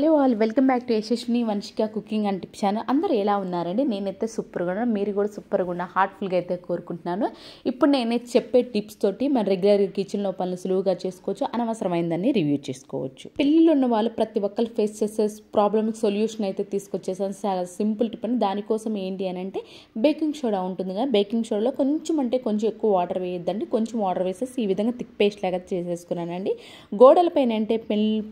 hello all welcome back to Yashaswini Vamshika cooking and tips channel అందరూ ఎలా ఉన్నారండి నేనైతే సూపర్గా ఉన్నాను మీరు కూడా సూపర్గా ఉన్న హార్ట్ఫుల్గా అయితే కోరుకుంటున్నాను ఇప్పుడు నేనైతే చెప్పే టిప్స్ తోటి మన రెగ్యులర్ కిచెన్లో పనులు సులువుగా చేసుకోవచ్చు అనవసరమైందని రివ్యూ చేసుకోవచ్చు పిల్లలు ఉన్న వాళ్ళు ప్రతి ఒక్కరు ఫేస్ చేసే ప్రాబ్లమ్కి సొల్యూషన్ అయితే తీసుకొచ్చేసాను చాలా సింపుల్ టిప్ అని దానికోసం ఏంటి అని అంటే బేకింగ్ సోడా ఉంటుంది కదా బేకింగ్ సోడాలో కొంచెం అంటే కొంచెం ఎక్కువ వాటర్ వేయొద్దండి కొంచెం వాటర్ వేసేసి ఈ విధంగా థిక్ పేస్ట్ లాగా చేసేసుకున్నానండి గోడలపైన అంటే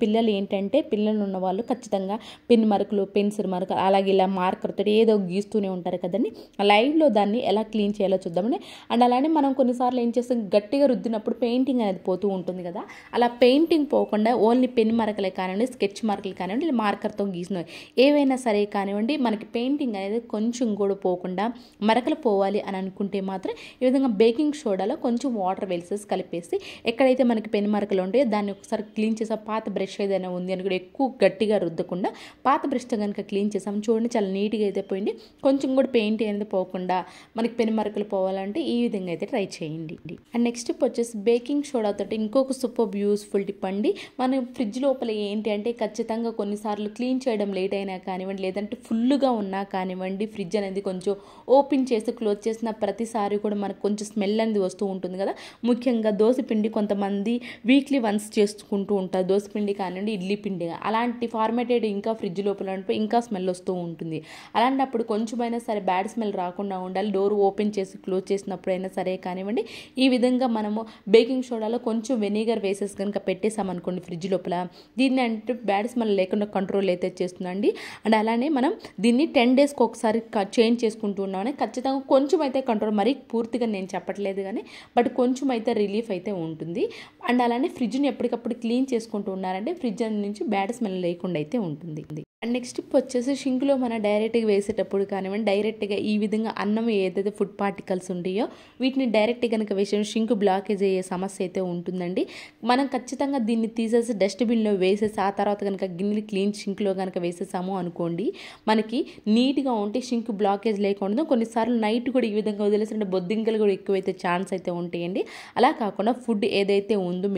పిల్లలు ఏంటంటే పిల్లలు ఉన్న వాళ్ళు వాళ్ళు ఖచ్చితంగా పెన్ మార్కులు పెన్సిల్ మార్కులు అలాగే ఇలా మార్కర్తో ఏదో గీస్తూనే ఉంటారు కదండి లైవ్లో దాన్ని ఎలా క్లీన్ చేయాలో చూద్దామని అండ్ అలానే మనం కొన్నిసార్లు ఏం చేస్తాం గట్టిగా రుద్దినప్పుడు పెయింటింగ్ అనేది పోతూ ఉంటుంది కదా అలా పెయింటింగ్ పోకుండా ఓన్లీ పెన్ మరకలే కానివ్వండి స్కెచ్ మార్కులు కానివ్వండి మార్కర్తో గీసిన ఏవైనా సరే కానివ్వండి మనకి పెయింటింగ్ అనేది కొంచెం కూడా పోకుండా మరకలు పోవాలి అని అనుకుంటే మాత్రం ఈ విధంగా బేకింగ్ సోడాలో కొంచెం వాటర్ వెల్సెస్ కలిపేసి ఎక్కడైతే మనకి పెన్ మరకలు ఉంటాయో దాన్ని ఒకసారి క్లీన్ చేసే పాత బ్రష్ ఏదైనా ఉంది అని కూడా ఎక్కువ గట్టి గట్టిగా రుద్దకుండా పాత బ్రష్ కనుక క్లీన్ చేసాము చూడండి చాలా నీట్గా అయితే పోయింది కొంచెం కూడా పెయింట్ అనేది పోకుండా మనకి పెనుమరకలు పోవాలంటే ఈ విధంగా అయితే ట్రై చేయండి అండ్ నెక్స్ట్ టిప్ వచ్చేసి బేకింగ్ సోడాతో ఇంకొక సూపర్ యూస్ఫుల్ టిప్ అండి మనం ఫ్రిడ్జ్ లోపల ఏంటి అంటే ఖచ్చితంగా కొన్నిసార్లు క్లీన్ చేయడం లేట్ అయినా కానివ్వండి లేదంటే ఫుల్గా ఉన్నా కానివ్వండి ఫ్రిడ్జ్ అనేది కొంచెం ఓపెన్ చేసి క్లోజ్ చేసిన ప్రతిసారి కూడా మనకు కొంచెం స్మెల్ అనేది వస్తూ ఉంటుంది కదా ముఖ్యంగా దోశ పిండి కొంతమంది వీక్లీ వన్స్ చేసుకుంటూ ఉంటారు దోశ పిండి కానివ్వండి ఇడ్లీ పిండి అలాంటి కాబట్టి ఫార్మేటెడ్ ఇంకా ఫ్రిడ్జ్ లోపల ఉంటే ఇంకా స్మెల్ వస్తూ ఉంటుంది అలాంటప్పుడు కొంచెమైనా సరే బ్యాడ్ స్మెల్ రాకుండా ఉండాలి డోర్ ఓపెన్ చేసి క్లోజ్ చేసినప్పుడైనా సరే కానివ్వండి ఈ విధంగా మనము బేకింగ్ సోడాలో కొంచెం వెనిగర్ వేసెస్ కనుక పెట్టేసామనుకోండి ఫ్రిడ్జ్ లోపల దీన్ని అంటే బ్యాడ్ స్మెల్ లేకుండా కంట్రోల్ అయితే చేస్తుందండి అండ్ అలానే మనం దీన్ని టెన్ డేస్కి ఒకసారి చేంజ్ చేసుకుంటూ ఉన్నామని ఖచ్చితంగా కొంచెం అయితే కంట్రోల్ మరీ పూర్తిగా నేను చెప్పట్లేదు కానీ బట్ కొంచెం అయితే రిలీఫ్ అయితే ఉంటుంది అండ్ అలానే ఫ్రిడ్జ్ని ఎప్పటికప్పుడు క్లీన్ చేసుకుంటూ ఉన్నారంటే ఫ్రిడ్జ్ నుంచి బ్యాడ్ స్మెల్ లేకుండా లేకుండా అయితే ఉంటుంది అండ్ నెక్స్ట్ వచ్చేసి షింకులో మన డైరెక్ట్గా వేసేటప్పుడు కానివ్వండి డైరెక్ట్గా ఈ విధంగా అన్నం ఏదైతే ఫుడ్ పార్టికల్స్ ఉంటాయో వీటిని డైరెక్ట్ కనుక వేసే షింకు బ్లాకేజ్ అయ్యే సమస్య అయితే ఉంటుందండి మనం ఖచ్చితంగా దీన్ని తీసేసి డస్ట్బిన్లో వేసేసి ఆ తర్వాత కనుక గిన్నెలు క్లీన్ షింక్లో కనుక వేసేసాము అనుకోండి మనకి నీట్గా ఉంటే షింక్ బ్లాకేజ్ లేకుండా కొన్నిసార్లు నైట్ కూడా ఈ విధంగా వదిలేసిన బొద్దింకలు కూడా ఎక్కువైతే ఛాన్స్ అయితే ఉంటాయండి అలా కాకుండా ఫుడ్ ఏదైతే ఉందో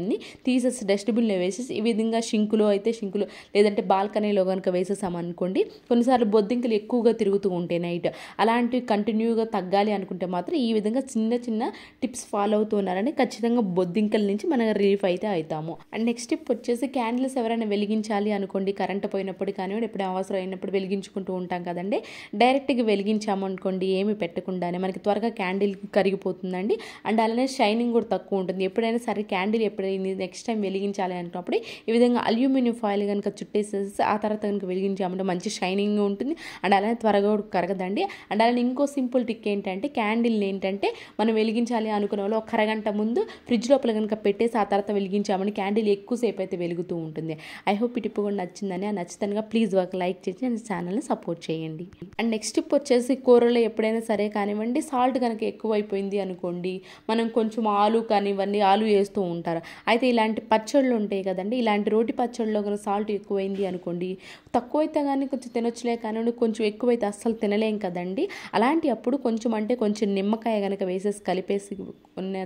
అన్నీ తీసేసి డస్ట్బిన్లో వేసేసి ఈ విధంగా షింకులో అయితే షింకు బొద్దింకులు లేదంటే బాల్కనీలో కనుక వేసేసామనుకోండి కొన్నిసార్లు బొద్దింకులు ఎక్కువగా తిరుగుతూ ఉంటాయి నైట్ అలాంటివి కంటిన్యూగా తగ్గాలి అనుకుంటే మాత్రం ఈ విధంగా చిన్న చిన్న టిప్స్ ఫాలో అవుతున్నారని ఖచ్చితంగా బొద్దింకల నుంచి మనం రిలీఫ్ అయితే అవుతాము అండ్ నెక్స్ట్ టిప్ వచ్చేసి క్యాండిల్స్ ఎవరైనా వెలిగించాలి అనుకోండి కరెంట్ పోయినప్పుడు కానివ్వండి ఎప్పుడు అవసరం అయినప్పుడు వెలిగించుకుంటూ ఉంటాం కదండి డైరెక్ట్గా వెలిగించాము అనుకోండి ఏమి పెట్టకుండానే మనకి త్వరగా క్యాండిల్ కరిగిపోతుందండి అండ్ అలానే షైనింగ్ కూడా తక్కువ ఉంటుంది ఎప్పుడైనా సరే క్యాండిల్ ఎప్పుడైనా నెక్స్ట్ టైం వెలిగించాలి అనుకున్నప్పుడు ఈ విధంగా అల్యూమినియం ఫాయిల్ ఆయిల్ కనుక చుట్టేసేసి ఆ తర్వాత కనుక వెలిగించామంటే మంచి షైనింగ్ ఉంటుంది అండ్ అలానే త్వరగా కరగదండి అండ్ అలానే ఇంకో సింపుల్ టిక్ ఏంటంటే క్యాండిల్ని ఏంటంటే మనం వెలిగించాలి అనుకున్న వాళ్ళు ఒక అరగంట ముందు ఫ్రిడ్జ్ లోపల కనుక పెట్టేసి ఆ తర్వాత వెలిగించామని క్యాండిల్ ఎక్కువసేపు అయితే వెలుగుతూ ఉంటుంది ఐ హోప్ ఇటు టిప్ కూడా నచ్చిందని నచ్చుతానుగా ప్లీజ్ ఒక లైక్ చేసి అండ్ ఛానల్ని సపోర్ట్ చేయండి అండ్ నెక్స్ట్ టిప్ వచ్చేసి కూరలో ఎప్పుడైనా సరే కానివ్వండి సాల్ట్ కనుక ఎక్కువ అయిపోయింది అనుకోండి మనం కొంచెం ఆలు కానివ్వండి ఆలు వేస్తూ ఉంటారు అయితే ఇలాంటి పచ్చళ్ళు ఉంటాయి కదండి ఇలాంటి రోటి పచ్చళ్ళలో కనుక సాల్ట్ ఎక్కువైంది అనుకోండి తక్కువైతే కానీ కొంచెం తినొచ్చులే కానీ కొంచెం ఎక్కువైతే అస్సలు తినలేం కదండి అలాంటి అప్పుడు కొంచెం అంటే కొంచెం నిమ్మకాయ కనుక వేసేసి కలిపేసి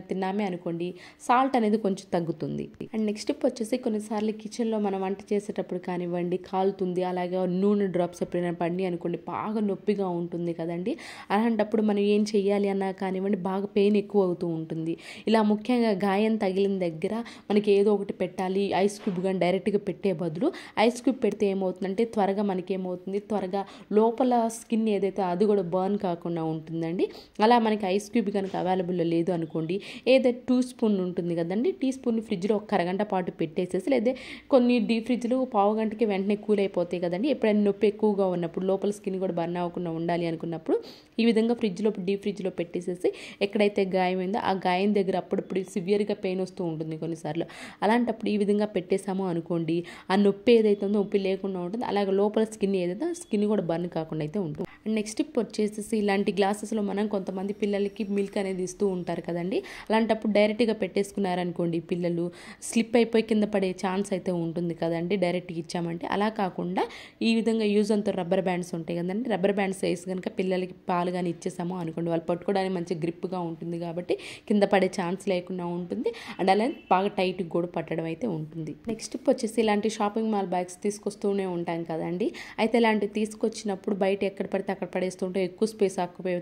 తిన్నామే అనుకోండి సాల్ట్ అనేది కొంచెం తగ్గుతుంది అండ్ నెక్స్ట్ స్టెప్ వచ్చేసి కొన్నిసార్లు కిచెన్లో మనం వంట చేసేటప్పుడు కానివ్వండి కాలుతుంది అలాగే నూనె డ్రాప్స్ ఎప్పుడైనా పండి అనుకోండి బాగా నొప్పిగా ఉంటుంది కదండి అలాంటప్పుడు మనం ఏం చేయాలి అన్నా కానివ్వండి బాగా పెయిన్ ఎక్కువ అవుతూ ఉంటుంది ఇలా ముఖ్యంగా గాయం తగిలిన దగ్గర మనకి ఏదో ఒకటి పెట్టాలి ఐస్ క్యూబ్ కానీ డైరెక్ట్గా పెట్టే బదులు బదులు ఐస్ క్యూబ్ పెడితే ఏమవుతుందంటే త్వరగా మనకి ఏమవుతుంది త్వరగా లోపల స్కిన్ ఏదైతే అది కూడా బర్న్ కాకుండా ఉంటుందండి అలా మనకి ఐస్ క్యూబ్ కనుక అవైలబుల్లో లేదు అనుకోండి ఏదైతే టూ స్పూన్ ఉంటుంది కదండి టీ స్పూన్ ఫ్రిడ్జ్లో ఒక అరగంట పాటు పెట్టేసేసి లేదా కొన్ని డీ ఫ్రిడ్జ్లు పావు గంటకి వెంటనే కూల్ అయిపోతాయి కదండి ఎప్పుడైనా నొప్పి ఎక్కువగా ఉన్నప్పుడు లోపల స్కిన్ కూడా బర్న్ అవ్వకుండా ఉండాలి అనుకున్నప్పుడు ఈ విధంగా ఫ్రిడ్జ్లో డీ ఫ్రిడ్జ్లో పెట్టేసేసి ఎక్కడైతే గాయమైందో ఆ గాయం దగ్గర అప్పుడప్పుడు సివియర్గా పెయిన్ వస్తూ ఉంటుంది కొన్నిసార్లు అలాంటప్పుడు ఈ విధంగా పెట్టేశాము అనుకోండి ఆ నొప్పి ఏదైతే ఉందో నొప్పి లేకుండా ఉంటుంది అలాగే లోపల స్కిన్ ఏదైతే స్కిన్ కూడా బర్న్ కాకుండా అయితే ఉంటుంది అండ్ నెక్స్ట్ టిప్ వచ్చేసి ఇలాంటి గ్లాసెస్లో మనం కొంతమంది పిల్లలకి మిల్క్ అనేది ఇస్తూ ఉంటారు కదండి అలాంటప్పుడు డైరెక్ట్గా పెట్టేసుకున్నారనుకోండి పిల్లలు స్లిప్ అయిపోయి కింద పడే ఛాన్స్ అయితే ఉంటుంది కదండి డైరెక్ట్గా ఇచ్చామంటే అలా కాకుండా ఈ విధంగా యూజ్ అంతా రబ్బర్ బ్యాండ్స్ ఉంటాయి కదండి రబ్బర్ బ్యాండ్స్ వేసి కనుక పిల్లలకి పాలు కానీ ఇచ్చేసాము అనుకోండి వాళ్ళు పట్టుకోవడానికి మంచి గ్రిప్గా ఉంటుంది కాబట్టి కింద పడే ఛాన్స్ లేకుండా ఉంటుంది అండ్ అలాగే బాగా టైట్గా కూడా పట్టడం అయితే ఉంటుంది నెక్స్ట్ టిప్ వచ్చేసి ఇలాంటి షాపింగ్ షాపింగ్ మాల్ బ్యాగ్స్ తీసుకొస్తూనే ఉంటాం కదండి అయితే ఇలాంటివి తీసుకొచ్చినప్పుడు బయట ఎక్కడ పడితే అక్కడ పడేస్తుంటే ఎక్కువ స్పేస్ ఆక్యుపై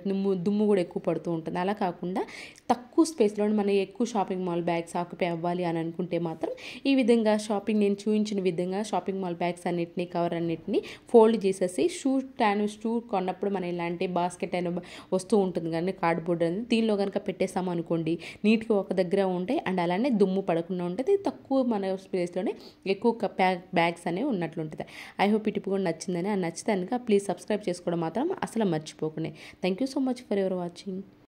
దుమ్ము కూడా ఎక్కువ పడుతూ ఉంటుంది అలా కాకుండా తక్కువ స్పేస్లో మనం ఎక్కువ షాపింగ్ మాల్ బ్యాగ్స్ ఆక్యుపై అవ్వాలి అని అనుకుంటే మాత్రం ఈ విధంగా షాపింగ్ నేను చూపించిన విధంగా షాపింగ్ మాల్ బ్యాగ్స్ అన్నింటినీ కవర్ అన్నింటినీ ఫోల్డ్ చేసేసి షూ స్టాండ్ షూ కొన్నప్పుడు మనం ఇలాంటి బాస్కెట్ అయిన వస్తూ ఉంటుంది కానీ కార్డ్బోర్డ్ అనేది దీనిలో కనుక పెట్టేసాము అనుకోండి నీట్గా ఒక దగ్గర ఉంటాయి అండ్ అలానే దుమ్ము పడకుండా ఉంటుంది తక్కువ మన స్పేస్లోనే ఎక్కువ ప్యాక్ బ్యాగ్స్ అనేవి ఉన్నట్లుంటుంది ఐ హోప్ ఇటు కూడా నచ్చిందని నచ్చితే కనుక ప్లీజ్ సబ్స్క్రైబ్ చేసుకోవడం మాత్రం అసలు మర్చిపోకుండా thank you so much for ever watching